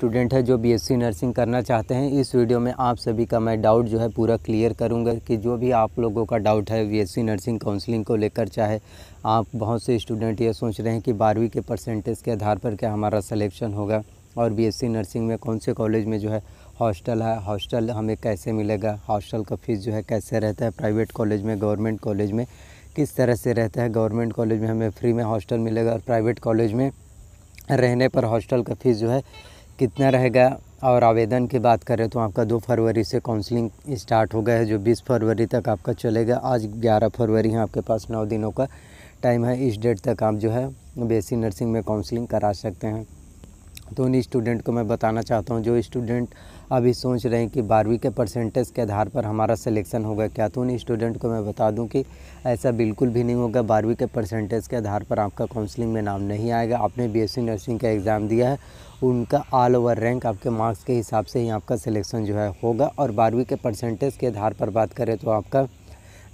student है जो BSc nursing करना चाहते हैं इस वीडियो में आप सभी का मैं डाउट जो है पूरा क्लियर करूंगा कि जो भी आप लोगों का डाउट है बीएससी नर्सिंग काउंसलिंग को लेकर चाहे आप बहुत से स्टूडेंट ये सोच रहे हैं कि बारहवीं के परसेंटेज के आधार पर क्या हमारा सलेक्शन होगा और बी नर्सिंग में कौन से कॉलेज में जो है हॉस्टल है हॉस्टल हमें कैसे मिलेगा हॉस्टल का फ़ीस जो है कैसे रहता है प्राइवेट कॉलेज में गवर्नमेंट कॉलेज में किस तरह से रहता है गवर्नमेंट कॉलेज में हमें फ्री में हॉस्टल मिलेगा और प्राइवेट कॉलेज में रहने पर हॉस्टल का फ़ीस जो है कितना रहेगा और आवेदन की बात करें तो आपका दो फरवरी से काउंसलिंग स्टार्ट हो गया है जो बीस फरवरी तक आपका चलेगा आज ग्यारह फरवरी है आपके पास नौ दिनों का टाइम है इस डेट तक आप जो है बेसिक नर्सिंग में काउंसलिंग करा सकते हैं तो उन स्टूडेंट को मैं बताना चाहता हूँ जो स्टूडेंट अभी सोच रहे हैं कि बारहवीं के परसेंटेज के आधार पर हमारा सिलेक्शन होगा क्या तो उन स्टूडेंट को मैं बता दूं कि ऐसा बिल्कुल भी नहीं होगा बारहवीं के परसेंटेज के आधार पर आपका काउंसलिंग में नाम नहीं आएगा आपने बीएससी नर्सिंग का एग्ज़ाम दिया है उनका ऑल ओवर रैंक आपके मार्क्स के हिसाब से ही आपका सिलेक्शन जो है होगा और बारहवीं के परसेंटेज के आधार पर बात करें तो आपका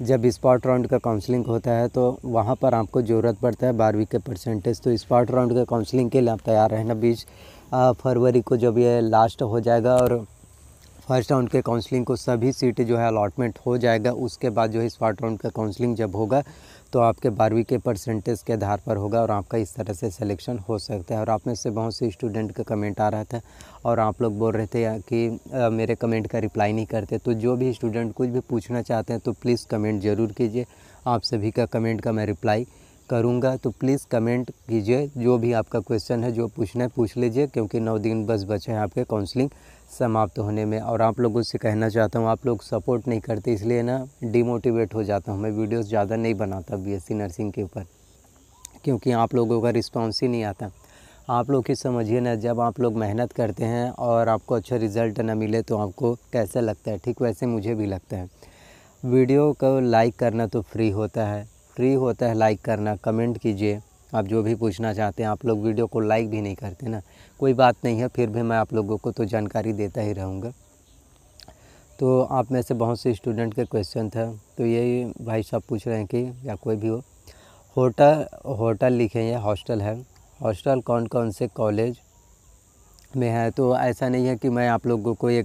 जब स्पॉट राउंड का काउंसलिंग होता है तो वहाँ पर आपको ज़रूरत पड़ता है बारहवीं के परसेंटेज तो स्पॉट राउंड के काउंसलिंग के लिए आप तैयार रहना बीस फरवरी को जब ये लास्ट हो जाएगा और फर्स्ट राउंड के काउंसलिंग को सभी सीटें जो है अलॉटमेंट हो जाएगा उसके बाद जो है स्पार्ट राउंड का काउंसलिंग जब होगा तो आपके बारहवीं के परसेंटेज के आधार पर होगा और आपका इस तरह से सिलेक्शन हो सकता है और आप में से बहुत से स्टूडेंट का कमेंट आ रहा था और आप लोग बोल रहे थे कि आ, मेरे कमेंट का रिप्लाई नहीं करते तो जो भी स्टूडेंट कुछ भी पूछना चाहते हैं तो प्लीज़ कमेंट ज़रूर कीजिए आप सभी का कमेंट का मैं रिप्लाई करूँगा तो प्लीज़ कमेंट कीजिए जो भी आपका क्वेश्चन है जो पूछना है पूछ लीजिए क्योंकि नौ दिन बस बचे हैं आपके काउंसलिंग समाप्त होने में और आप लोगों से कहना चाहता हूँ आप लोग सपोर्ट नहीं करते इसलिए ना डिमोटिवेट हो जाता हूँ मैं वीडियोस ज़्यादा नहीं बनाता बीएससी नर्सिंग के ऊपर क्योंकि आप लोगों का रिस्पॉन्स ही नहीं आता आप लोग ही समझिए ना जब आप लोग मेहनत करते हैं और आपको अच्छा रिज़ल्ट ना मिले तो आपको कैसा लगता है ठीक वैसे मुझे भी लगता है वीडियो को लाइक करना तो फ्री होता है फ्री होता है लाइक करना कमेंट कीजिए आप जो भी पूछना चाहते हैं आप लोग वीडियो को लाइक भी नहीं करते ना कोई बात नहीं है फिर भी मैं आप लोगों को तो जानकारी देता ही रहूँगा तो आप में से बहुत से स्टूडेंट के क्वेश्चन थे तो यही भाई साहब पूछ रहे हैं कि या कोई भी हो होटल होटल लिखे या हॉस्टल है हॉस्टल कौन कौन से कॉलेज में है तो ऐसा नहीं है कि मैं आप लोगों को ये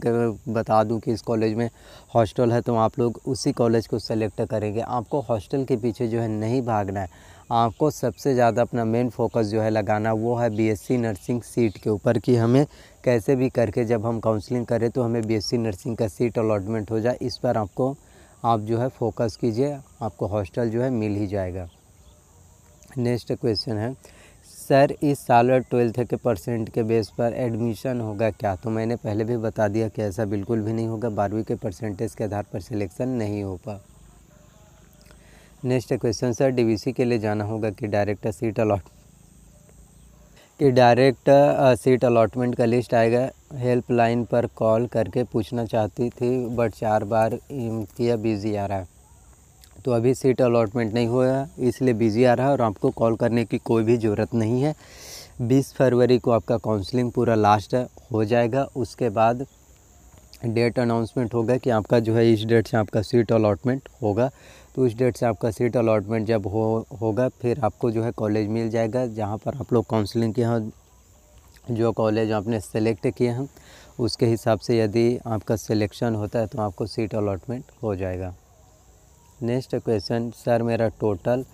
बता दूं कि इस कॉलेज में हॉस्टल है तो आप लोग उसी कॉलेज को सेलेक्ट करेंगे आपको हॉस्टल के पीछे जो है नहीं भागना है आपको सबसे ज़्यादा अपना मेन फोकस जो है लगाना वो है बीएससी नर्सिंग सीट के ऊपर कि हमें कैसे भी करके जब हम काउंसलिंग करें तो हमें बीएससी नर्सिंग का सीट अलॉटमेंट हो जाए इस पर आपको आप जो है फोकस कीजिए आपको हॉस्टल जो है मिल ही जाएगा नेक्स्ट क्वेश्चन है सर इस साल ट्वेल्थ के परसेंट के बेस पर एडमिशन होगा क्या तो मैंने पहले भी बता दिया कि ऐसा बिल्कुल भी नहीं होगा बारहवीं के परसेंटेज के आधार पर सिलेक्शन नहीं हो पा नेक्स्ट क्वेश्चन सर डीवीसी के लिए जाना होगा कि डायरेक्टर सीट अलॉट कि डायरेक्ट सीट अलॉटमेंट का लिस्ट आएगा हेल्पलाइन पर कॉल करके पूछना चाहती थी बट चार बार किया बिजी आ रहा है तो अभी सीट अलॉटमेंट नहीं हुआ इसलिए बिजी आ रहा है और आपको कॉल करने की कोई भी ज़रूरत नहीं है बीस फरवरी को आपका काउंसलिंग पूरा लास्ट हो जाएगा उसके बाद डेट अनाउंसमेंट होगा कि आपका जो है इस डेट से आपका सीट अलॉटमेंट होगा तो उस डेट से आपका सीट अलॉटमेंट जब हो होगा फिर आपको जो है कॉलेज मिल जाएगा जहाँ पर आप लोग काउंसलिंग के हैं जो कॉलेज आपने सेलेक्ट किए हैं उसके हिसाब से यदि आपका सिलेक्शन होता है तो आपको सीट अलॉटमेंट हो जाएगा नेक्स्ट क्वेश्चन सर मेरा टोटल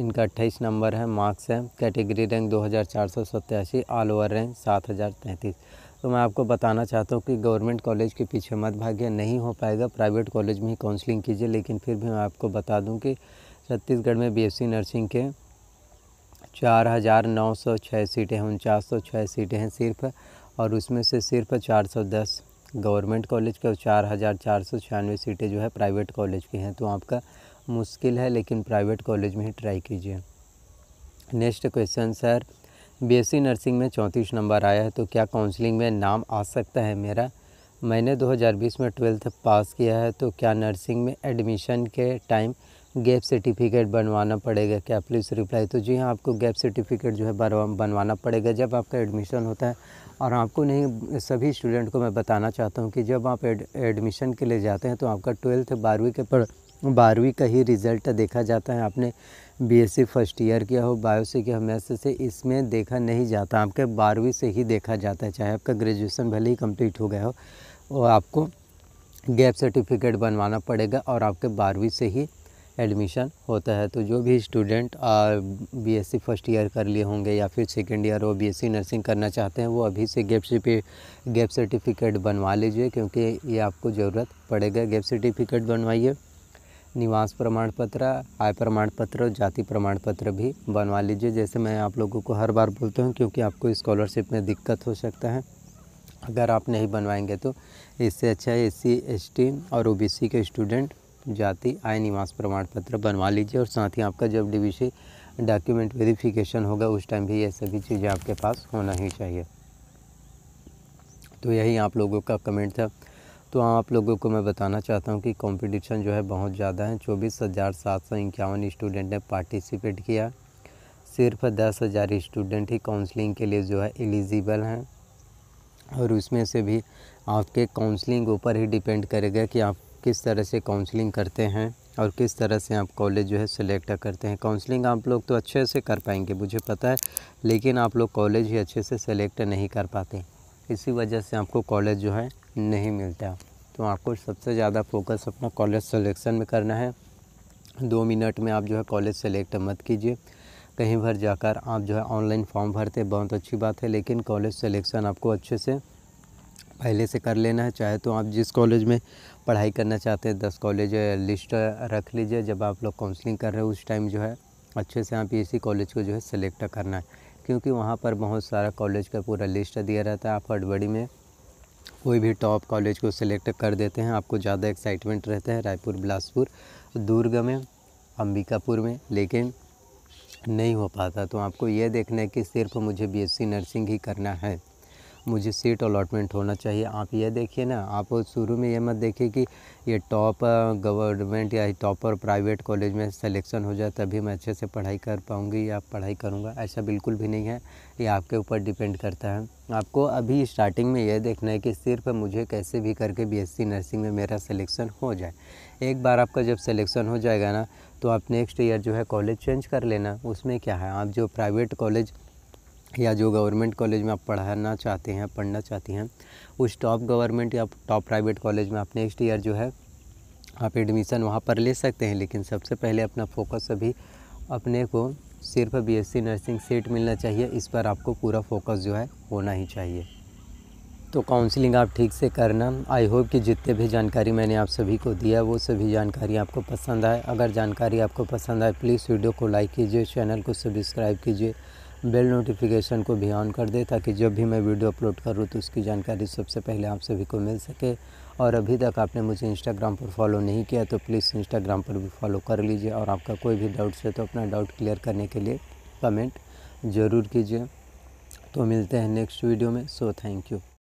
इनका अट्ठाईस नंबर है मार्क्स है कैटेगरी रैंक दो हज़ार चार सौ सत्तासी ऑल ओवर रैंक सात हज़ार तैंतीस तो मैं आपको बताना चाहता हूँ कि गवर्नमेंट कॉलेज के पीछे मत भाग्य नहीं हो पाएगा प्राइवेट कॉलेज में ही काउंसलिंग कीजिए लेकिन फिर भी मैं आपको बता दूँ कि छत्तीसगढ़ में बीएससी नर्सिंग के चार हज़ार नौ सौ छः सीटें हैं उनचास सौ छः सीटें हैं सिर्फ और उसमें से सिर्फ चार सौ दस गवर्नमेंट कॉलेज के और चार हज़ार चार सौ छियानवे सीटें जो है प्राइवेट कॉलेज की हैं तो आपका मुश्किल है लेकिन प्राइवेट कॉलेज में ही ट्राई कीजिए next question sir BSc nursing में चौंतीस नंबर आया है तो क्या काउंसलिंग में नाम आ सकता है मेरा मैंने 2020 में ट्वेल्थ पास किया है तो क्या नर्सिंग में एडमिशन के टाइम गैप सर्टिफिकेट बनवाना पड़ेगा क्या प्लीज़ रिप्लाई तो जी हाँ आपको गैप सर्टिफिकेट जो है बनवाना पड़ेगा जब आपका एडमिशन होता है और आपको नहीं सभी स्टूडेंट को मैं बताना चाहता हूँ कि जब आप एड, एडमिशन के लिए जाते हैं तो आपका ट्वेल्थ बारहवीं के पढ़ बारहवीं का ही रिज़ल्ट देखा जाता है आपने बीएससी फर्स्ट ईयर किया हो बायो से किया हो मैथ से इसमें देखा नहीं जाता आपके बारहवीं से ही देखा जाता है चाहे आपका ग्रेजुएसन भले ही कम्प्लीट हो गया हो और आपको गैप सर्टिफिकेट बनवाना पड़ेगा और आपके बारहवीं से ही एडमिशन होता है तो जो भी स्टूडेंट बीएससी फर्स्ट ईयर कर लिए होंगे या फिर second year S BSc nursing करना चाहते हैं वो अभी से गैप गैप सर्टिफिकेट बनवा लीजिए क्योंकि ये आपको ज़रूरत पड़ेगा गैप सर्टिफिकेट बनवाइए निवास प्रमाण पत्र आय प्रमाण पत्र और जाति प्रमाण पत्र भी बनवा लीजिए जैसे मैं आप लोगों को हर बार बोलता हूँ क्योंकि आपको स्कॉलरशिप में दिक्कत हो सकता है अगर आप नहीं बनवाएंगे तो इससे अच्छा है एस सी एस टी और ओ बी सी के स्टूडेंट जाति आय निवास प्रमाण पत्र बनवा लीजिए और साथ ही आपका जब डी डॉक्यूमेंट वेरिफिकेशन होगा उस टाइम भी ये सभी चीज़ें आपके पास होना ही चाहिए तो यही आप लोगों का कमेंट था तो आप लोगों को मैं बताना चाहता हूँ कि कंपटीशन जो है बहुत ज़्यादा है चौबीस हज़ार सात सौ इक्यावन स्टूडेंट ने पार्टिसिपेट किया सिर्फ दस हज़ार स्टूडेंट ही काउंसलिंग के लिए जो है एलिजिबल हैं और उसमें से भी आपके काउंसलिंग ऊपर ही डिपेंड करेगा कि आप किस तरह से काउंसलिंग करते हैं और किस तरह से आप कॉलेज जो है सिलेक्ट करते हैं काउंसलिंग आप लोग तो अच्छे से कर पाएंगे मुझे पता है लेकिन आप लोग कॉलेज ही अच्छे से सेलेक्ट नहीं कर पाते इसी वजह से आपको कॉलेज जो है नहीं मिलता तो आपको सबसे ज़्यादा फोकस अपना कॉलेज सिलेक्शन में करना है दो मिनट में आप जो है कॉलेज सेलेक्ट मत कीजिए कहीं भर जाकर आप जो है ऑनलाइन फॉर्म भरते बहुत अच्छी बात है लेकिन कॉलेज सिलेक्शन आपको अच्छे से पहले से कर लेना है चाहे तो आप जिस कॉलेज में पढ़ाई करना चाहते हैं दस कॉलेज लिस्ट रख लीजिए जब आप लोग काउंसलिंग कर रहे हो उस टाइम जो है अच्छे से आप इसी कॉलेज को जो है सेलेक्ट करना है क्योंकि वहाँ पर बहुत सारा कॉलेज का पूरा लिस्ट दिया रहता है आप हड़बड़ी में कोई भी टॉप कॉलेज को सिलेक्ट कर देते हैं आपको ज़्यादा एक्साइटमेंट रहता है रायपुर बिलासपुर दुर्ग में अंबिकापुर में लेकिन नहीं हो पाता तो आपको ये देखना है कि सिर्फ मुझे बीएससी नर्सिंग ही करना है मुझे सीट अलॉटमेंट होना चाहिए आप ये देखिए ना आप शुरू में ये मत देखिए कि ये टॉप गवर्नमेंट या टॉपर प्राइवेट कॉलेज में सिलेक्शन हो जाए तभी मैं अच्छे से पढ़ाई कर पाऊँगी या पढ़ाई करूँगा ऐसा बिल्कुल भी नहीं है ये आपके ऊपर डिपेंड करता है आपको अभी स्टार्टिंग में यह देखना है कि सिर्फ मुझे कैसे भी करके बी नर्सिंग में मेरा सिलेक्शन हो जाए एक बार आपका जब सिलेक्शन हो जाएगा ना तो आप नेक्स्ट ईयर जो है कॉलेज चेंज कर लेना उसमें क्या है आप जो प्राइवेट कॉलेज या जो गवर्नमेंट कॉलेज में आप पढ़ाना चाहते हैं पढ़ना चाहती हैं उस टॉप गवर्नमेंट या टॉप प्राइवेट कॉलेज में आप नेक्स्ट ईयर जो है आप एडमिशन वहाँ पर ले सकते हैं लेकिन सबसे पहले अपना फोकस अभी अपने को सिर्फ बीएससी नर्सिंग सीट मिलना चाहिए इस पर आपको पूरा फोकस जो है होना ही चाहिए तो काउंसलिंग आप ठीक से करना आई होप कि जितने भी जानकारी मैंने आप सभी को दिया वो सभी जानकारी आपको पसंद आए अगर जानकारी आपको पसंद आए प्लीज़ वीडियो को लाइक कीजिए चैनल को सब्सक्राइब कीजिए बेल नोटिफिकेशन को भी ऑन कर दें ताकि जब भी मैं वीडियो अपलोड करूँ तो उसकी जानकारी सबसे पहले आप सभी को मिल सके और अभी तक आपने मुझे इंस्टाग्राम पर फॉलो नहीं किया तो प्लीज़ इंस्टाग्राम पर भी फॉलो कर लीजिए और आपका कोई भी डाउट्स है तो अपना डाउट क्लियर करने के लिए कमेंट ज़रूर कीजिए तो मिलते हैं नेक्स्ट वीडियो में सो थैंक यू